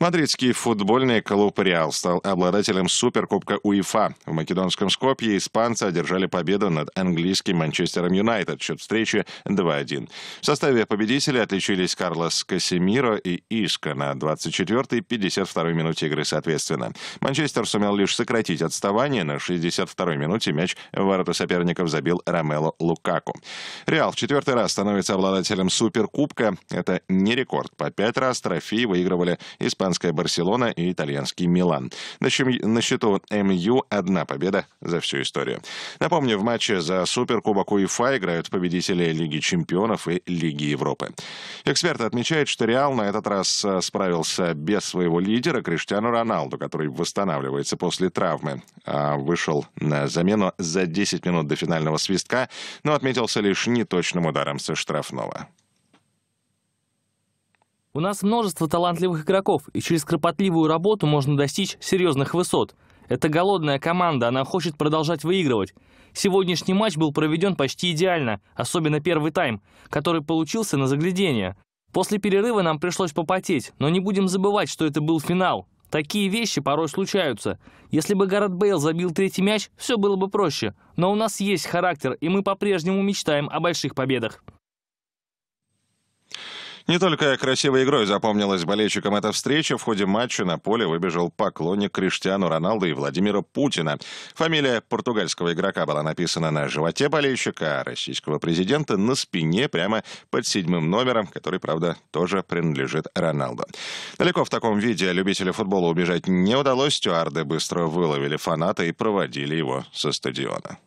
Мадридский футбольный клуб «Реал» стал обладателем Суперкубка УЕФА. В македонском Скопье испанцы одержали победу над английским «Манчестером Юнайтед». Счет встречи 2-1. В составе победителей отличились Карлос Касемиро и Ишка на 24-й и 52-й минуте игры соответственно. «Манчестер» сумел лишь сократить отставание. На 62-й минуте мяч в ворота соперников забил Ромело Лукаку. «Реал» в четвертый раз становится обладателем Суперкубка. Это не рекорд. По пять раз трофеи выигрывали испанцы испанская Барселона и итальянский Милан. На, чем, на счету МЮ одна победа за всю историю. Напомню, в матче за Суперкубок УЕФА играют победители Лиги чемпионов и Лиги Европы. Эксперты отмечают, что Реал на этот раз э, справился без своего лидера Криштиану Роналду, который восстанавливается после травмы. А вышел на замену за 10 минут до финального свистка, но отметился лишь неточным ударом со штрафного. У нас множество талантливых игроков, и через кропотливую работу можно достичь серьезных высот. Это голодная команда, она хочет продолжать выигрывать. Сегодняшний матч был проведен почти идеально, особенно первый тайм, который получился на заглядение. После перерыва нам пришлось попотеть, но не будем забывать, что это был финал. Такие вещи порой случаются. Если бы Гаррет Бейл забил третий мяч, все было бы проще. Но у нас есть характер, и мы по-прежнему мечтаем о больших победах. Не только красивой игрой запомнилась болельщикам эта встреча. В ходе матча на поле выбежал поклонник Криштиану Роналду и Владимира Путина. Фамилия португальского игрока была написана на животе болельщика, а российского президента на спине прямо под седьмым номером, который, правда, тоже принадлежит Роналду. Далеко в таком виде любителю футбола убежать не удалось. Стюарды быстро выловили фаната и проводили его со стадиона.